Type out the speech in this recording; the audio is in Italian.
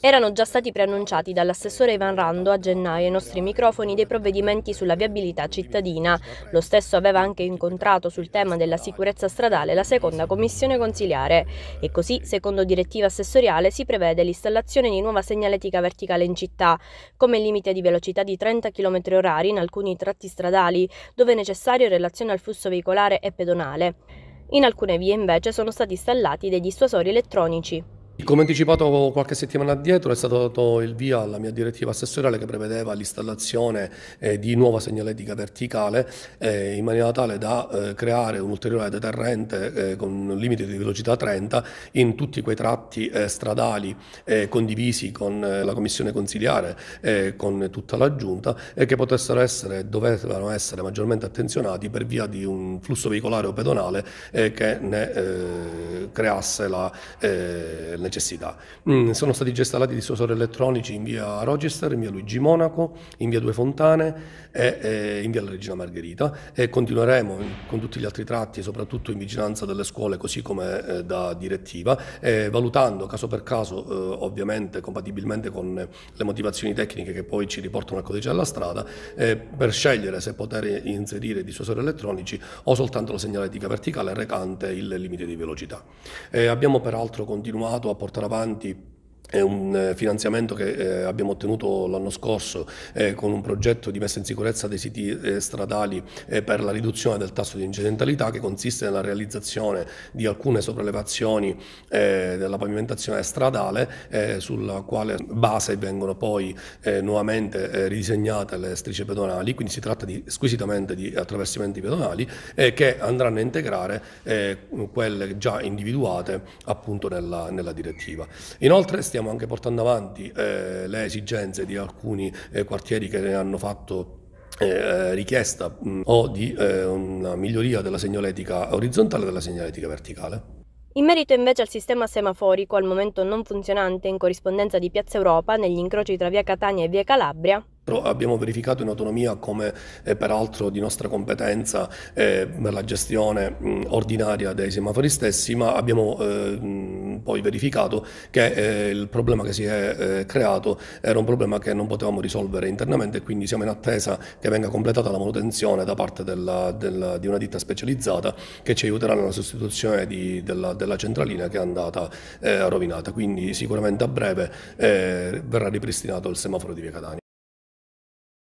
Erano già stati preannunciati dall'assessore Ivan Rando a gennaio ai nostri microfoni dei provvedimenti sulla viabilità cittadina. Lo stesso aveva anche incontrato sul tema della sicurezza stradale la seconda commissione consiliare. E così, secondo direttiva assessoriale, si prevede l'installazione di nuova segnaletica verticale in città, come limite di velocità di 30 km h in alcuni tratti stradali, dove necessario in relazione al flusso veicolare e pedonale. In alcune vie invece sono stati installati dei dissuasori elettronici. Come anticipato qualche settimana addietro è stato dato il via alla mia direttiva assessoriale che prevedeva l'installazione eh, di nuova segnaletica verticale eh, in maniera tale da eh, creare un ulteriore deterrente eh, con un limite di velocità 30 in tutti quei tratti eh, stradali eh, condivisi con la commissione consigliare e con tutta la giunta e che potessero essere dovevano essere maggiormente attenzionati per via di un flusso veicolare o pedonale che ne creasse la necessità necessità. Mm, sono stati già gestallati dissuasori elettronici in via Rochester, in via Luigi Monaco, in via Due Fontane e, e in via la Regina Margherita e continueremo con tutti gli altri tratti, soprattutto in vigilanza delle scuole, così come eh, da direttiva, eh, valutando caso per caso, eh, ovviamente compatibilmente con le motivazioni tecniche che poi ci riportano al codice della strada, per scegliere se poter inserire dissuasori elettronici o soltanto la segnaletica verticale recante il limite di velocità. abbiamo peraltro continuato a portare avanti è un eh, finanziamento che eh, abbiamo ottenuto l'anno scorso eh, con un progetto di messa in sicurezza dei siti stradali per la riduzione del tasso di incidentalità che consiste nella realizzazione di alcune sopraelevazioni della pavimentazione stradale sulla quale base vengono poi nuovamente ridisegnate le strisce pedonali, quindi si tratta di, squisitamente di attraversamenti pedonali che andranno a integrare quelle già individuate appunto nella, nella direttiva. Inoltre, stiamo anche portando avanti eh, le esigenze di alcuni eh, quartieri che ne hanno fatto eh, eh richiesta mh, o di eh, una miglioria della segnaletica orizzontale e della segnaletica verticale. In merito invece al sistema semaforico, al momento non funzionante in corrispondenza di Piazza Europa, negli incroci tra via Catania e via Calabria, abbiamo verificato in autonomia come eh, peraltro di nostra competenza eh, per la gestione mh, ordinaria dei semafori stessi, ma abbiamo eh, poi verificato che eh, il problema che si è eh, creato era un problema che non potevamo risolvere internamente e quindi siamo in attesa che venga completata la manutenzione da parte della, della, di una ditta specializzata che ci aiuterà nella sostituzione di, della, della, centralina che è andata eh, rovinata. Quindi sicuramente a breve eh, verrà ripristinato il semaforo di Via Catania.